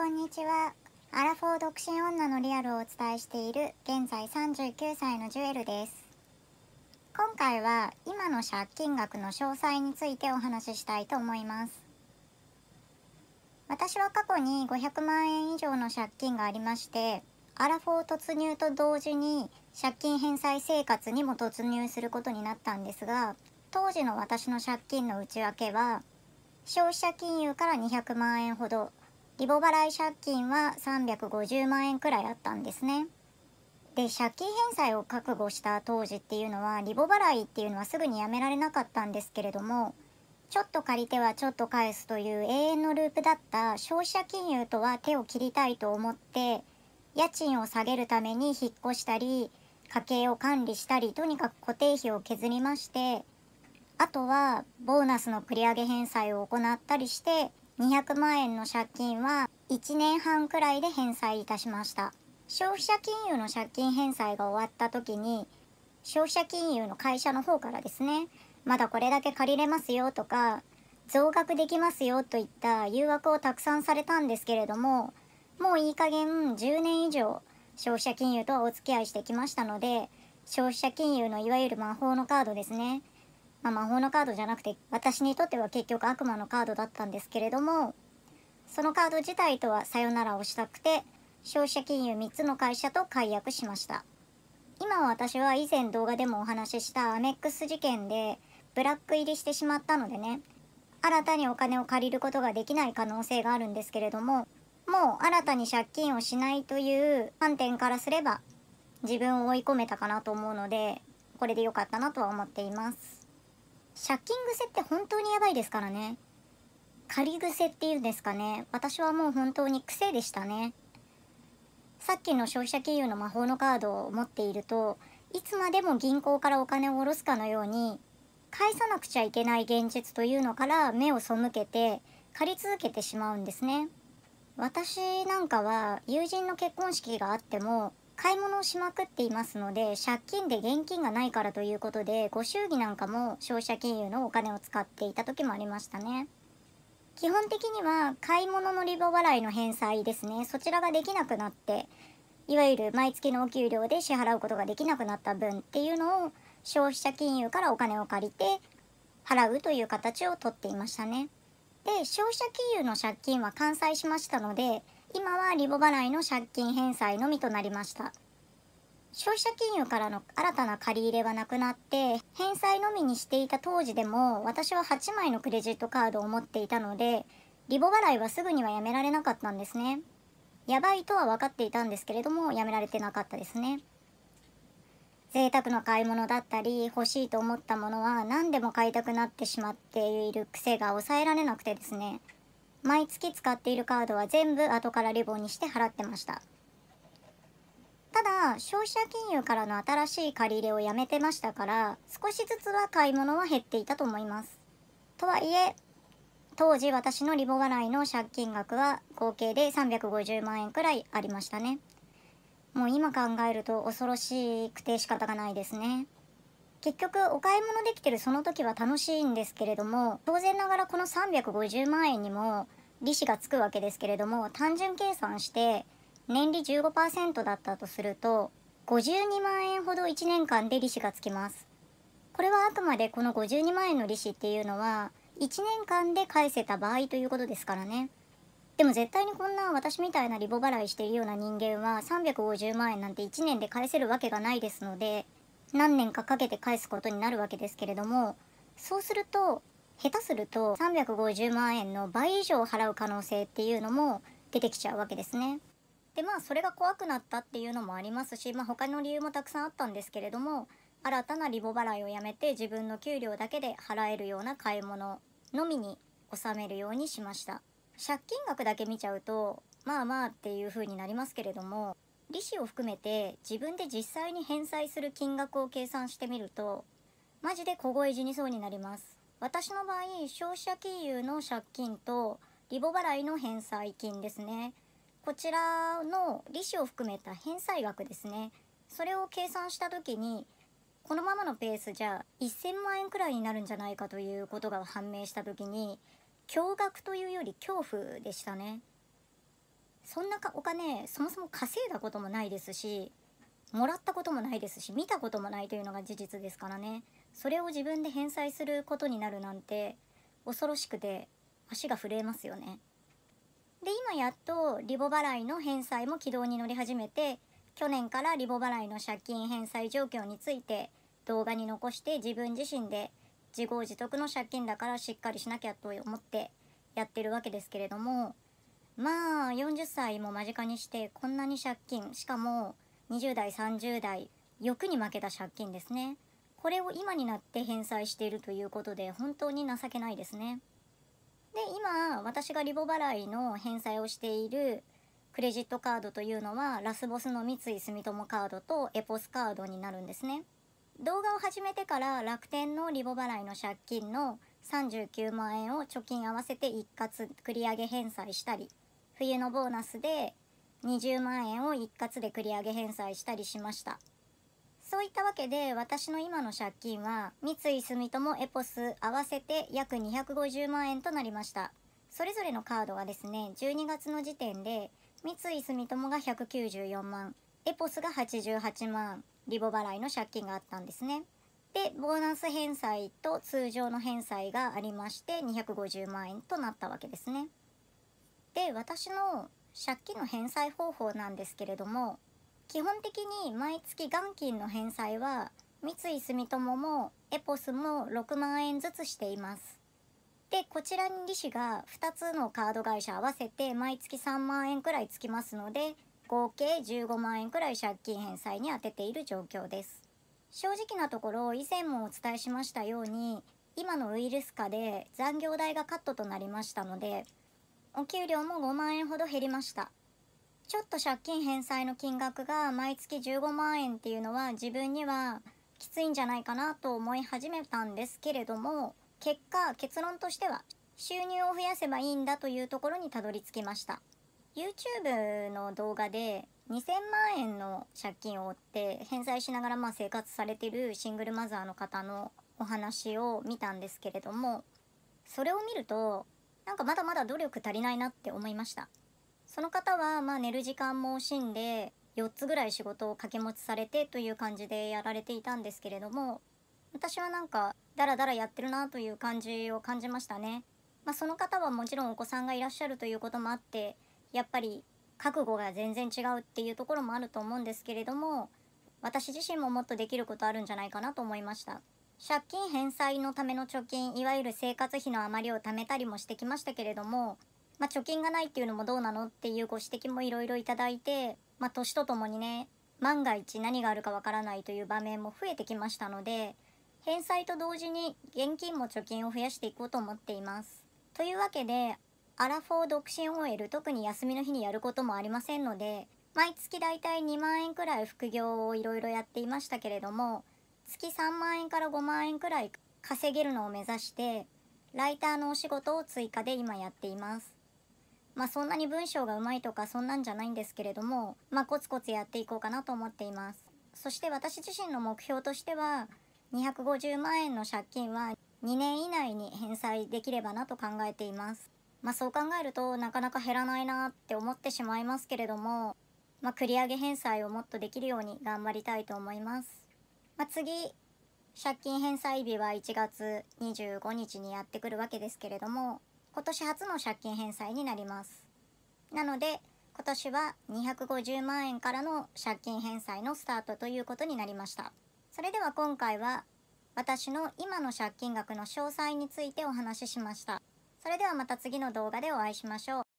こんにちはアラフォー独身女のリアルをお伝えしている現在39歳のジュエルです今回は今の借金額の詳細についてお話ししたいと思います私は過去に500万円以上の借金がありましてアラフォー突入と同時に借金返済生活にも突入することになったんですが当時の私の借金の内訳は消費者金融から200万円ほどリボ払い借金は350万円くらいあったんですね。で借金返済を覚悟した当時っていうのはリボ払いっていうのはすぐにやめられなかったんですけれどもちょっと借りてはちょっと返すという永遠のループだった消費者金融とは手を切りたいと思って家賃を下げるために引っ越したり家計を管理したりとにかく固定費を削りましてあとはボーナスの繰り上げ返済を行ったりして200万円の借金は1年半くらいで返済いたしました消費者金融の借金返済が終わった時に消費者金融の会社の方からですねまだこれだけ借りれますよとか増額できますよといった誘惑をたくさんされたんですけれどももういい加減10年以上消費者金融とはお付き合いしてきましたので消費者金融のいわゆる魔法のカードですねまあ、魔法のカードじゃなくて私にとっては結局悪魔のカードだったんですけれどもそのカード自体とはさよならをしたくて消費者金融3つの会社と解約しました今は私は以前動画でもお話ししたアメックス事件でブラック入りしてしまったのでね新たにお金を借りることができない可能性があるんですけれどももう新たに借金をしないという観点からすれば自分を追い込めたかなと思うのでこれで良かったなとは思っています借金癖って本当にやばいですからね。借り癖っていうんですかね。私はもう本当に癖でしたね。さっきの消費者金融の魔法のカードを持っていると、いつまでも銀行からお金を下ろすかのように、返さなくちゃいけない現実というのから目を背けて、借り続けてしまうんですね。私なんかは友人の結婚式があっても買い物をしまくっていますので借金で現金がないからということでご祝儀なんかも消費者金融のお金を使っていた時もありましたね基本的には買い物のリボ払いの返済ですねそちらができなくなっていわゆる毎月のお給料で支払うことができなくなった分っていうのを消費者金融からお金を借りて払うという形をとっていましたねで消費者金融の借金は完済しましたので今はリボ払いの借金返済のみとなりました消費者金融からの新たな借り入れはなくなって返済のみにしていた当時でも私は8枚のクレジットカードを持っていたのでリボ払いはすぐにはやめられなかったんですねやばいとは分かっていたんですけれどもやめられてなかったですね贅沢な買い物だったり欲しいと思ったものは何でも買いたくなってしまっている癖が抑えられなくてですね毎月使っているカードは全部後からリボにして払ってましたただ消費者金融からの新しい借り入れをやめてましたから少しずつは買い物は減っていたと思いますとはいえ当時私のリボ払いの借金額は合計で350万円くらいありましたねもう今考えると恐ろしくて仕方がないですね結局お買い物できてるその時は楽しいんですけれども当然ながらこの350万円にも利子がつくわけですけれども単純計算して年利15%だったとすると52万円ほど1年間で利子がつきますこれはあくまでこの52万円の利子っていうのは1年間で返せた場合ということですからねでも絶対にこんな私みたいなリボ払いしているような人間は350万円なんて1年で返せるわけがないですので何年かかけて返すことになるわけですけれどもそうすると下手すると350万円の倍以上払う可能性っていうのも出てきちゃうわけですね。でまあそれが怖くなったっていうのもありますし、まあ、他の理由もたくさんあったんですけれども新たなリボ払いをやめて自分の給料だけで払えるような買い物のみに収めるようにしました。借金額だけ見ちゃうとまあまあっていう風になりますけれども利子を含めて自分で実際に返済する金額を計算してみるとマジで小声死にそうになります私の場合消費者金融の借金とリボ払いの返済金ですねこちらの利子を含めた返済額ですねそれを計算した時にこのままのペースじゃ1000万円くらいになるんじゃないかということが判明した時に驚愕というより恐怖でしたねそんなお金そもそも稼いだこともないですしもらったこともないですし見たこともないというのが事実ですからねそれを自分で返済することになるなんて恐ろしくて足が震えますよねで今やっとリボ払いの返済も軌道に乗り始めて去年からリボ払いの借金返済状況について動画に残して自分自身で自業自得の借金だからしっかりしなきゃと思ってやってるわけですけれどもまあ40歳も間近にしてこんなに借金しかも20代30代欲に負けた借金ですねこれを今になって返済しているということで本当に情けないですねで今私がリボ払いの返済をしているクレジットカードというのはラスボスの三井住友カードとエポスカードになるんですね動画を始めてから楽天のリボ払いの借金の39万円を貯金合わせて一括繰り上げ返済したり冬のボーナスで20万円を一括で繰り上げ返済したりしましたそういったわけで私の今の借金は三井住友エポス合わせて約250万円となりましたそれぞれのカードがですね12月の時点で三井住友が194万エポスが88万リボ払いの借金があったんですねでボーナス返済と通常の返済がありまして250万円となったわけですねで私の借金の返済方法なんですけれども基本的に毎月元金の返済は三井住友もエポスも6万円ずつしています。でこちらに利子が2つのカード会社合わせて毎月3万円くらいつきますので合計15万円くらい借金返済に充てている状況です。正直なところ以前もお伝えしましたように今のウイルス下で残業代がカットとなりましたのでお給料も5万円ほど減りましたちょっと借金返済の金額が毎月15万円っていうのは自分にはきついんじゃないかなと思い始めたんですけれども結果結論としては収入を増やせばいいんだというところにたどり着きました YouTube の動画で2000万円の借金を負って返済しながらま生活されてるシングルマザーの方のお話を見たんですけれどもそれを見るとなんかまだまだ努力足りないなって思いましたその方はまあ寝る時間も惜しんで4つぐらい仕事を掛け持ちされてという感じでやられていたんですけれども私はなんかダラダラやってるなという感じを感じましたね、まあ、その方はもちろんお子さんがいらっしゃるということもあってやっぱり覚悟が全然違うっていうところもあると思うんですけれども私自身ももっとできることあるんじゃないかなと思いました。借金返済のための貯金いわゆる生活費の余りを貯めたりもしてきましたけれども、まあ、貯金がないっていうのもどうなのっていうご指摘もいろいろいただいて、まあ、年とともにね万が一何があるかわからないという場面も増えてきましたので返済と同時に現金も貯金を増やしていこうと思っています。というわけでアラフォー独身 OL 特に休みの日にやることもありませんので毎月だいたい2万円くらい副業をいろいろやっていましたけれども月3万円から5万円くらい稼げるのを目指してライターのお仕事を追加で今やっています。まあそんなに文章がうまいとかそんなんじゃないんですけれども、まあ、コツコツやっていこうかなと思っています。そして私自身の目標としては250万円の借金は2年以内に返済できればなと考えています。まあそう考えるとなかなか減らないなって思ってしまいますけれども、まあ、繰り上げ返済をもっとできるように頑張りたいと思います。まあ、次借金返済日は1月25日にやってくるわけですけれども今年初の借金返済になりますなので今年は250万円からの借金返済のスタートということになりましたそれでは今回は私の今の借金額の詳細についてお話ししましたそれではまた次の動画でお会いしましょう